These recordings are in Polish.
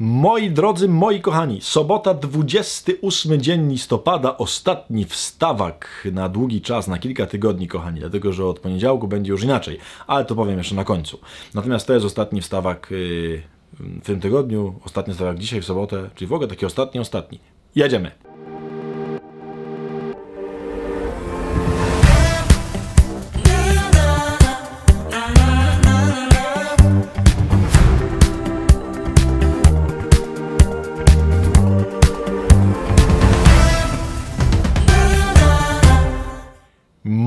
Moi drodzy, moi kochani, sobota 28 dzień listopada, ostatni wstawak na długi czas, na kilka tygodni, kochani, dlatego że od poniedziałku będzie już inaczej, ale to powiem jeszcze na końcu. Natomiast to jest ostatni wstawak y, w tym tygodniu, ostatni wstawak dzisiaj w sobotę, czyli w ogóle taki ostatni, ostatni. Jedziemy!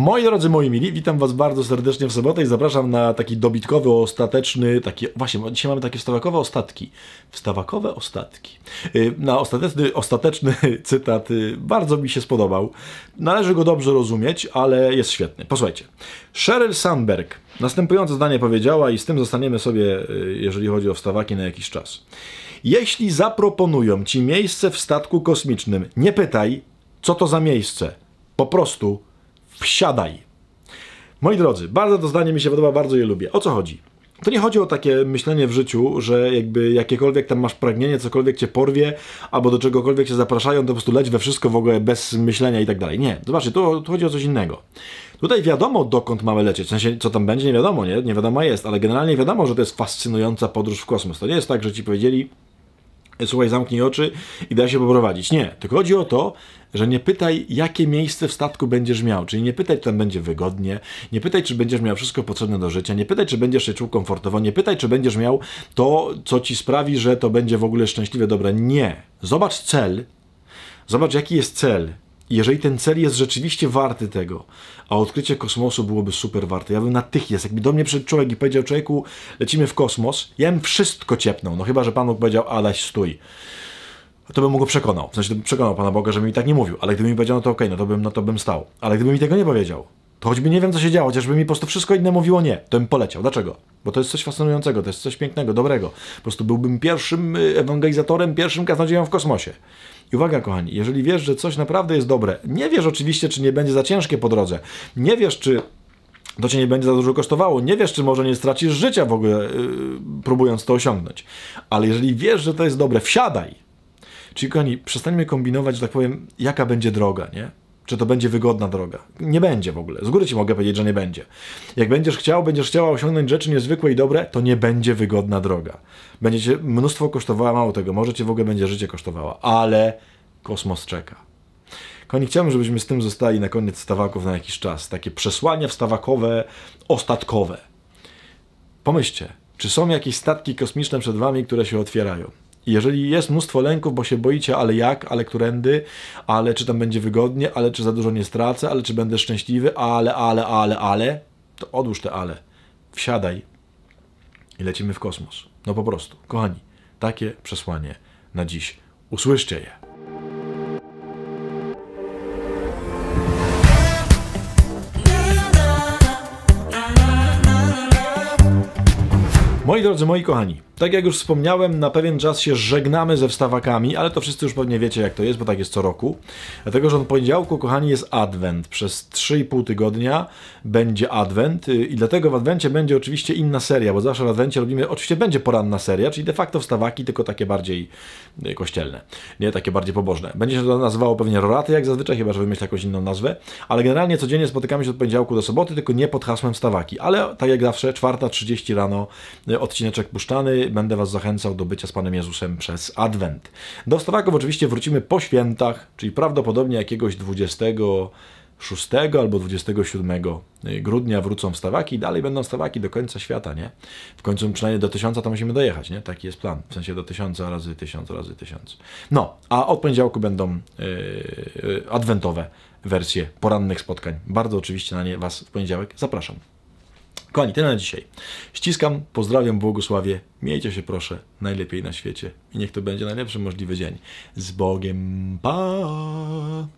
Moi drodzy, moi mili, witam Was bardzo serdecznie w sobotę i zapraszam na taki dobitkowy, ostateczny, taki, właśnie, dzisiaj mamy takie wstawakowe ostatki. Wstawakowe ostatki. Y, na ostateczny, ostateczny cytat y, bardzo mi się spodobał. Należy go dobrze rozumieć, ale jest świetny. Posłuchajcie. Sheryl Sandberg następujące zdanie powiedziała i z tym zostaniemy sobie, y, jeżeli chodzi o wstawaki, na jakiś czas. Jeśli zaproponują Ci miejsce w statku kosmicznym, nie pytaj, co to za miejsce. Po prostu Wsiadaj. Moi drodzy, bardzo to zdanie mi się podoba, bardzo je lubię. O co chodzi? To nie chodzi o takie myślenie w życiu, że jakby jakiekolwiek tam masz pragnienie, cokolwiek cię porwie, albo do czegokolwiek się zapraszają, to po prostu leć we wszystko w ogóle bez myślenia i tak dalej. Nie, zobaczcie, to, chodzi o coś innego. Tutaj wiadomo, dokąd mamy lecieć. W sensie, co tam będzie, nie wiadomo, nie? Nie wiadomo jest, ale generalnie wiadomo, że to jest fascynująca podróż w kosmos. To nie jest tak, że ci powiedzieli, słuchaj, zamknij oczy i daj się poprowadzić. Nie, tylko chodzi o to, że nie pytaj, jakie miejsce w statku będziesz miał. Czyli nie pytaj, czy tam będzie wygodnie, nie pytaj, czy będziesz miał wszystko potrzebne do życia, nie pytaj, czy będziesz się czuł komfortowo, nie pytaj, czy będziesz miał to, co ci sprawi, że to będzie w ogóle szczęśliwe, dobre. Nie. Zobacz cel, zobacz, jaki jest cel, jeżeli ten cel jest rzeczywiście warty tego, a odkrycie kosmosu byłoby super warte, ja bym natychmiast, jakby do mnie przyszedł człowiek i powiedział, człowieku, lecimy w kosmos, ja bym wszystko ciepnął, no chyba, że Pan Bóg powiedział, Adaś, stój. To bym go przekonał, w sensie bym przekonał Pana Boga, żeby mi tak nie mówił, ale gdyby mi powiedział, no to okej, okay, no, to bym, no to bym stał. Ale gdyby mi tego nie powiedział, to choćby nie wiem, co się działo, chociażby mi po prostu wszystko inne mówiło nie, to bym poleciał. Dlaczego? Bo to jest coś fascynującego, to jest coś pięknego, dobrego. Po prostu byłbym pierwszym y, ewangelizatorem, pierwszym kaznodzieją w kosmosie. I uwaga, kochani, jeżeli wiesz, że coś naprawdę jest dobre, nie wiesz oczywiście, czy nie będzie za ciężkie po drodze, nie wiesz, czy to cię nie będzie za dużo kosztowało. Nie wiesz, czy może nie stracisz życia w ogóle, yy, próbując to osiągnąć. Ale jeżeli wiesz, że to jest dobre, wsiadaj. Czyli kochani, przestańmy kombinować, że tak powiem, jaka będzie droga, nie? Czy to będzie wygodna droga? Nie będzie w ogóle. Z góry ci mogę powiedzieć, że nie będzie. Jak będziesz chciał, będziesz chciała osiągnąć rzeczy niezwykłe i dobre, to nie będzie wygodna droga. Będziecie mnóstwo kosztowała, mało tego, może cię w ogóle będzie życie kosztowała, ale kosmos czeka. Kochani, chciałbym, żebyśmy z tym zostali na koniec stawaków na jakiś czas. Takie przesłania wstawakowe, ostatkowe. Pomyślcie, czy są jakieś statki kosmiczne przed wami, które się otwierają? Jeżeli jest mnóstwo lęków, bo się boicie, ale jak, ale którędy, ale czy tam będzie wygodnie, ale czy za dużo nie stracę, ale czy będę szczęśliwy, ale, ale, ale, ale, to odłóż te ale. Wsiadaj i lecimy w kosmos. No po prostu. Kochani, takie przesłanie na dziś. Usłyszcie je. Moi drodzy, moi kochani, tak jak już wspomniałem, na pewien czas się żegnamy ze wstawakami, ale to wszyscy już pewnie wiecie jak to jest, bo tak jest co roku. Dlatego, że od poniedziałku, kochani, jest Adwent. Przez 3,5 tygodnia będzie Adwent y, i dlatego w Adwencie będzie oczywiście inna seria, bo zawsze w Adwencie robimy, oczywiście będzie poranna seria, czyli de facto wstawaki, tylko takie bardziej y, kościelne, nie takie bardziej pobożne. Będzie się to nazywało pewnie roraty, jak zazwyczaj, chyba że wymyślę jakąś inną nazwę, ale generalnie codziennie spotykamy się od poniedziałku do soboty, tylko nie pod hasłem wstawaki, ale tak jak zawsze, 4.30 rano y, odcineczek puszczany, będę Was zachęcał do bycia z Panem Jezusem przez Adwent. Do stawaków oczywiście wrócimy po świętach, czyli prawdopodobnie jakiegoś 26 albo 27 grudnia wrócą stawaki i dalej będą stawaki do końca świata, nie? W końcu przynajmniej do tysiąca to musimy dojechać, nie? Taki jest plan. W sensie do tysiąca razy tysiąc razy tysiąc. No, a od poniedziałku będą yy, yy adwentowe wersje porannych spotkań. Bardzo oczywiście na nie Was w poniedziałek zapraszam. Kochani, tyle na dzisiaj. Ściskam, pozdrawiam, błogosławię. Miejcie się proszę najlepiej na świecie i niech to będzie najlepszy możliwy dzień. Z Bogiem. Pa!